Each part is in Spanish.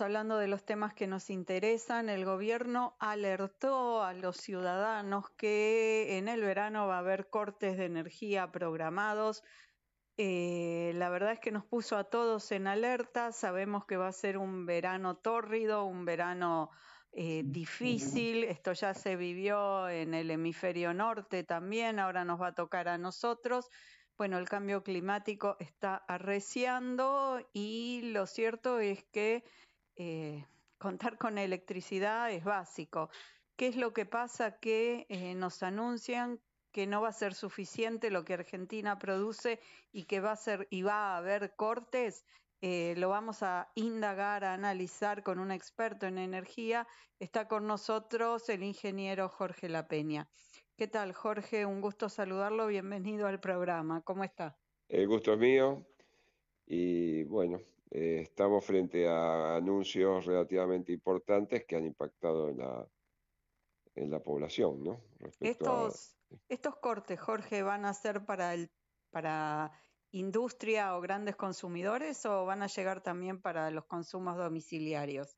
hablando de los temas que nos interesan. El gobierno alertó a los ciudadanos que en el verano va a haber cortes de energía programados. Eh, la verdad es que nos puso a todos en alerta. Sabemos que va a ser un verano tórrido, un verano eh, difícil. Esto ya se vivió en el hemisferio norte también. Ahora nos va a tocar a nosotros bueno, el cambio climático está arreciando y lo cierto es que eh, contar con electricidad es básico. ¿Qué es lo que pasa? Que eh, nos anuncian que no va a ser suficiente lo que Argentina produce y que va a ser y va a haber cortes. Eh, lo vamos a indagar, a analizar con un experto en energía. Está con nosotros el ingeniero Jorge La Peña. ¿Qué tal, Jorge? Un gusto saludarlo. Bienvenido al programa. ¿Cómo está? El gusto es mío. Y bueno, eh, estamos frente a anuncios relativamente importantes que han impactado en la, en la población, ¿no? estos, estos cortes, Jorge, ¿van a ser para, el, para industria o grandes consumidores o van a llegar también para los consumos domiciliarios?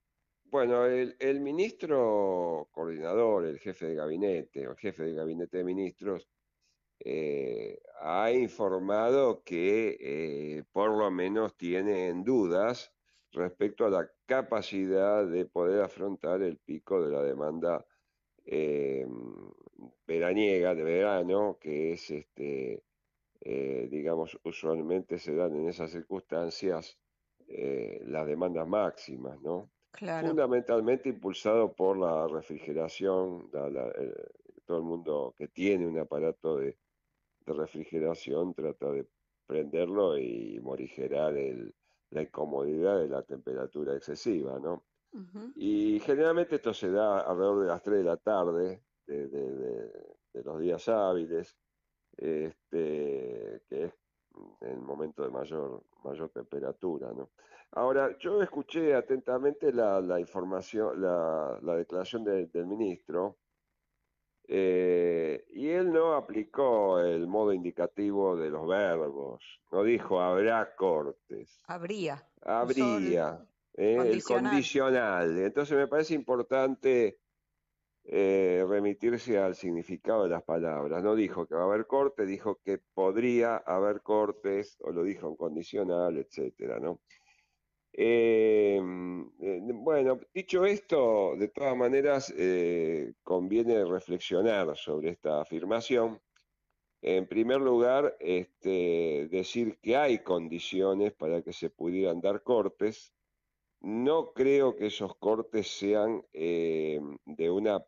Bueno, el, ministro coordinador, el jefe de gabinete o jefe de gabinete de ministros, eh, ha informado que eh, por lo menos tienen dudas respecto a la capacidad de poder afrontar el pico de la demanda eh, veraniega, de verano, que es, este, digamos, usualmente se dan en esas circunstancias las demandas máximas, ¿no? Fundamentalmente impulsado por la refrigeración, eh, todo el mundo que tiene un aparato de, refrigeración trata de prenderlo y morigerar la incomodidad de la temperatura excesiva, ¿no? Y generalmente esto se da alrededor de las 3 de la tarde de, los días hábiles, este, que es mm, el momento de mayor, mayor temperatura, ¿no? Ahora, yo escuché atentamente la, información, la, declaración del ministro, eh, y él no aplicó el modo indicativo de los verbos, no dijo habrá cortes. Habría. Habría. El ¿eh? condicional. Entonces me parece importante eh, remitirse al significado de las palabras. No dijo que va a haber cortes, dijo que podría haber cortes, o lo dijo en condicional, etcétera, ¿no? Eh, mm, eh, bueno, dicho esto, de todas maneras eh, conviene reflexionar sobre esta afirmación. En primer lugar, este, decir que hay condiciones para que se pudieran dar cortes. No creo que esos cortes sean de una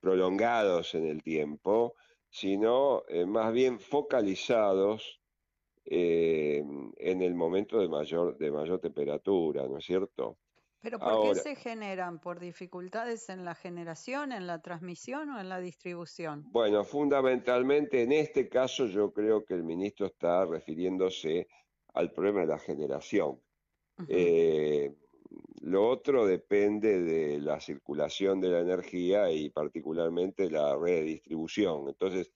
prolongados en el tiempo, sino más bien focalizados eh, en el momento de mayor, de mayor temperatura, ¿no es cierto? ¿Pero por qué se generan? ¿Por dificultades en la generación, en la transmisión o en la distribución? Bueno, fundamentalmente en este caso yo creo que el ministro está refiriéndose al problema de la generación. Eh, lo otro depende de la circulación de la energía y particularmente la red de distribución. Entonces,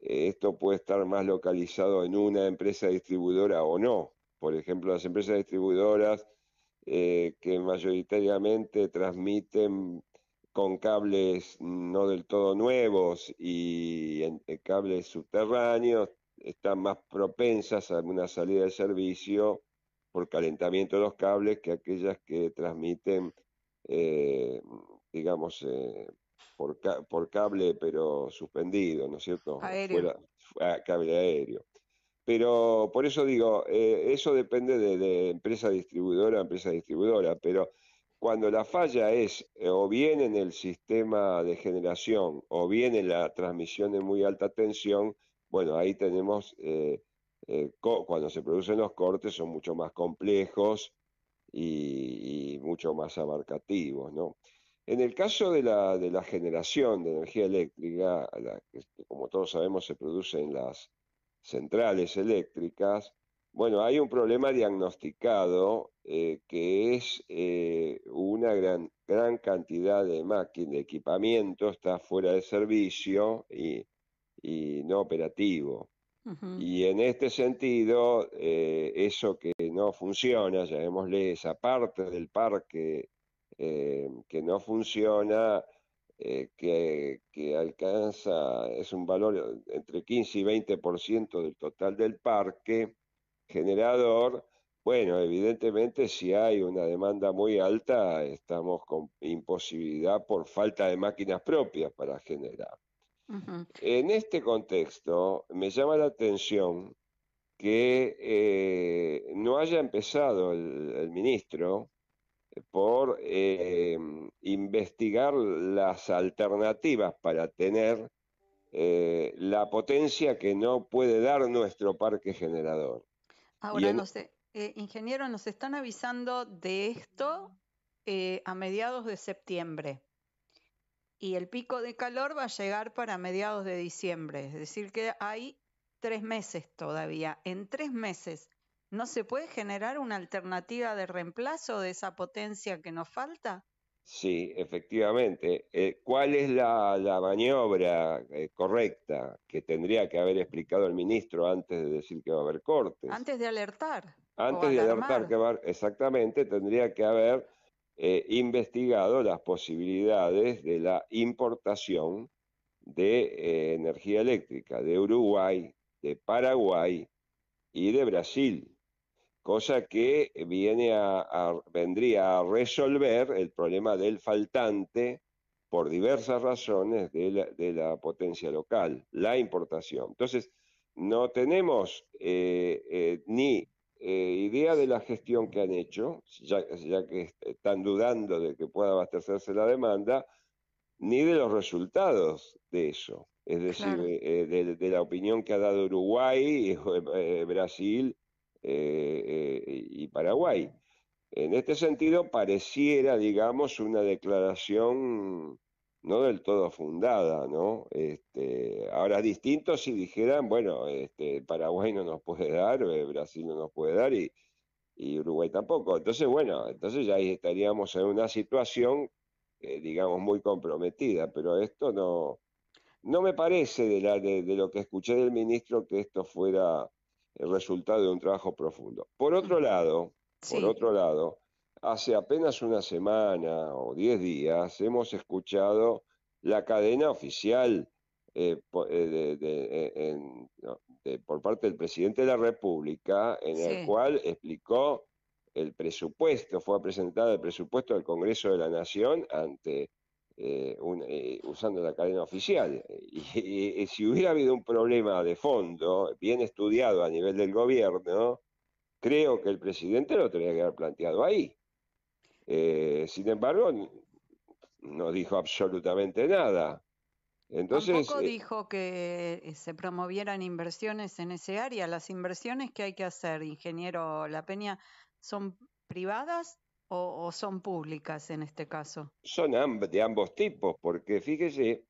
esto puede estar más localizado en una empresa distribuidora o no. Por ejemplo, las empresas distribuidoras eh, que mayoritariamente transmiten con cables no del todo nuevos y en, eh, cables subterráneos están más propensas a una salida de servicio por calentamiento de los cables que aquellas que transmiten, eh, digamos, por, cable, pero suspendido, ¿no es cierto? Aéreo. Ah, cable aéreo. Pero por eso digo, eh, eso depende de, empresa distribuidora a empresa distribuidora, pero cuando la falla es eh, o bien en el sistema de generación o bien en la transmisión de muy alta tensión, bueno, ahí tenemos, eh, cuando se producen los cortes son mucho más complejos y mucho más abarcativos, ¿no? En el caso de la, generación de energía eléctrica, que, este, como todos sabemos se produce en las centrales eléctricas, bueno, hay un problema diagnosticado eh, que es eh, una gran, cantidad de máquinas, de equipamiento, está fuera de servicio y, no operativo. Y en este sentido, eh, eso que no funciona, llamémosle esa parte del parque eh, que no funciona, eh, que, alcanza, es un valor entre 15 y 20% del total del parque generador. Bueno, evidentemente si hay una demanda muy alta, estamos con imposibilidad por falta de máquinas propias para generar. En este contexto, me llama la atención que eh, no haya empezado el ministro por eh, em, investigar las alternativas para tener eh, la potencia que no puede dar nuestro parque generador. Ahora, no sé, eh, ingeniero, nos están avisando de esto a mediados de septiembre y el pico de calor va a llegar para mediados de diciembre, es decir, que hay tres meses todavía. En tres meses ¿No se puede generar una alternativa de reemplazo de esa potencia que nos falta? Sí, efectivamente. Eh, ¿Cuál es la, maniobra eh, correcta que tendría que haber explicado el ministro antes de decir que va a haber cortes? Antes de alertar. Antes de alertar que va, exactamente, tendría que haber eh, investigado las posibilidades de la importación de energía eléctrica de Uruguay, de Paraguay y de Brasil cosa que vendría a resolver el problema del faltante por diversas razones de la, potencia local, la importación. Entonces, no tenemos eh, eh, ni eh, idea de la gestión que han hecho, ya, que están dudando de que pueda abastecerse la demanda, ni de los resultados de eso. Es decir, de, de, la opinión que ha dado Uruguay, Brasil eh, eh, y Paraguay. En este sentido, pareciera, digamos, una declaración no del todo fundada, ¿no? Este, ahora distinto si dijeran, bueno, este, Paraguay no nos puede dar, eh, Brasil no nos puede dar y, Uruguay tampoco. Entonces, bueno, entonces ya ahí estaríamos en una situación, digamos, muy comprometida, pero esto no, no me parece de lo que escuché del ministro que esto fuera el resultado de un trabajo profundo. Por otro lado, por otro lado, hace apenas una semana o diez días hemos escuchado la cadena oficial eh, eh, eh, por parte del presidente de la República, en el cual explicó el presupuesto, fue presentado el presupuesto del Congreso de la Nación ante eh, eh, usando la cadena oficial. Eh, y, si hubiera habido un problema de fondo, bien estudiado a nivel del gobierno, creo que el presidente lo tenía que haber planteado ahí. sin embargo, no dijo absolutamente nada. Entonces, Tampoco dijo que se promovieran inversiones en ese área. Las inversiones que hay que hacer, ingeniero La Peña, son privadas o, son públicas en este caso? Son de ambos tipos, porque fíjese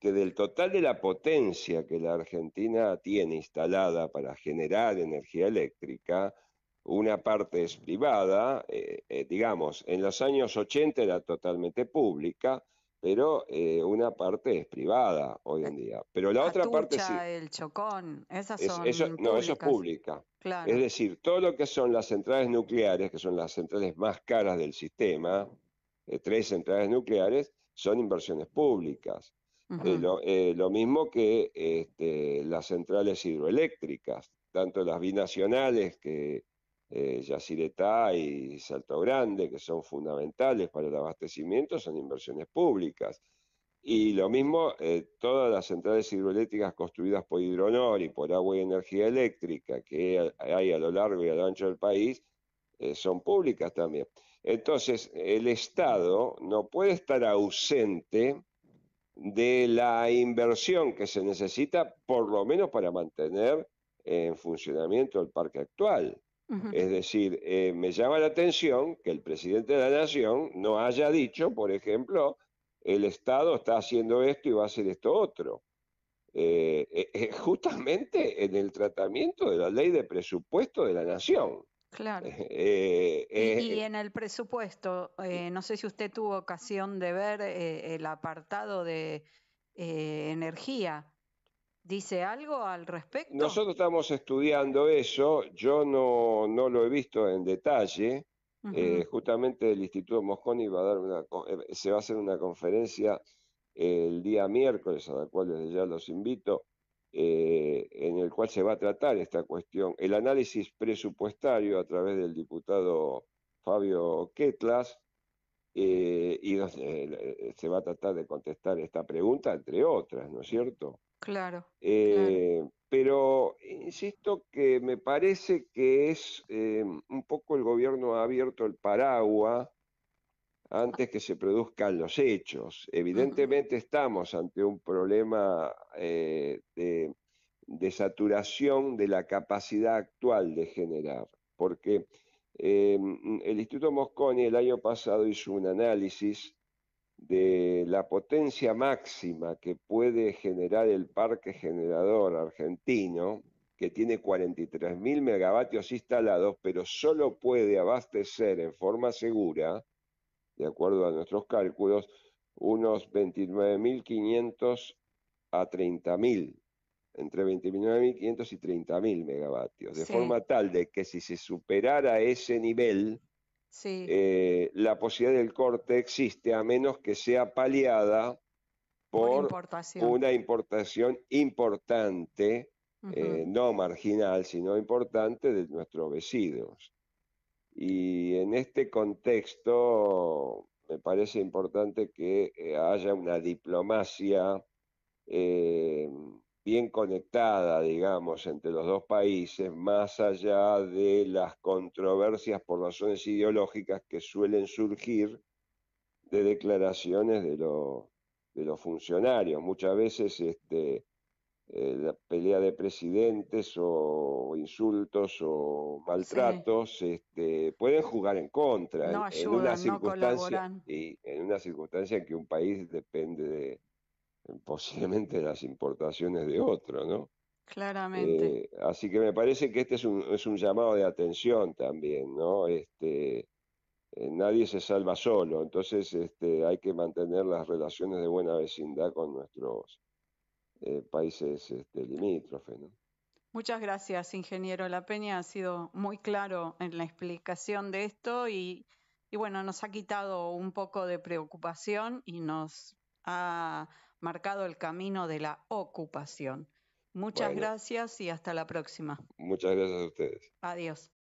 que del total de la potencia que la Argentina tiene instalada para generar energía eléctrica, una parte es privada, eh, eh, digamos, en los años 80 era totalmente pública, pero eh, una parte es privada hoy eh, en día. Pero la, otra parte sí. El chocón, esas son. no, eso es pública. Es decir, todo lo que son las centrales nucleares, que son las centrales más caras del sistema, eh, tres centrales nucleares, son inversiones públicas. lo, mismo que este, las centrales hidroeléctricas, tanto las binacionales que eh, Yaciretá y Salto Grande, que son fundamentales para el abastecimiento, son inversiones públicas. Y lo mismo, eh, todas las centrales hidroeléctricas construidas por Hidronor y por Agua y Energía Eléctrica, que hay a lo largo y a lo ancho del país, eh, son públicas también. Entonces, el Estado no puede estar ausente de la inversión que se necesita, por lo menos para mantener en funcionamiento el parque actual. Es decir, eh, me llama la atención que el presidente de la Nación no haya dicho, por ejemplo, el Estado está haciendo esto y va a hacer esto otro. Eh, eh, justamente en el tratamiento de la ley de presupuesto de la Nación. Claro. y, en el presupuesto, no sé si usted tuvo ocasión de ver el apartado de energía, ¿Dice algo al respecto? Nosotros estamos estudiando eso, yo no, no lo he visto en detalle. Eh, justamente el Instituto Mosconi va a dar una, eh, se va a hacer una conferencia eh, el día miércoles, a la cual desde ya los invito, en el cual se va a tratar esta cuestión. El análisis presupuestario a través del diputado Fabio Quetlas, y se va a tratar de contestar esta pregunta, entre otras, ¿no es cierto? Claro. Eh, pero insisto que me parece que es eh, un poco el gobierno ha abierto el paraguas antes que se produzcan los hechos. Evidentemente estamos ante un problema eh, de, saturación de la capacidad actual de generar, porque el Instituto Mosconi el año pasado hizo un análisis de la potencia máxima que puede generar el parque generador argentino, que tiene 43.000 megavatios instalados, pero solo puede abastecer en forma segura, de acuerdo a nuestros cálculos, unos 29.500 a 30.000, entre 29.500 y 30.000 megavatios, de forma tal de que si se superara ese nivel, sí. Eh, la posibilidad del corte existe a menos que sea paliada por, una importación importante, eh, no marginal, sino importante de nuestros vecinos. Y en este contexto me parece importante que eh, haya una diplomacia bien conectada, digamos, entre los dos países, más allá de las controversias por razones ideológicas que suelen surgir de declaraciones de, de los funcionarios. Muchas veces este, eh, la pelea de presidentes o insultos o maltratos este, pueden jugar en contra no en, una circunstancia, y en una circunstancia en que un país depende de, posiblemente las importaciones de otro, ¿no? Claramente. Eh, así que me parece que este es un, llamado de atención también, ¿no? Este, eh, nadie se salva solo, entonces este, hay que mantener las relaciones de buena vecindad con nuestros eh, países este, limítrofes, ¿no? Muchas gracias, ingeniero La Peña. Ha sido muy claro en la explicación de esto y bueno, nos ha quitado un poco de preocupación y nos ha marcado el camino de la ocupación. Muchas gracias y hasta la próxima. Muchas gracias a ustedes. Adiós.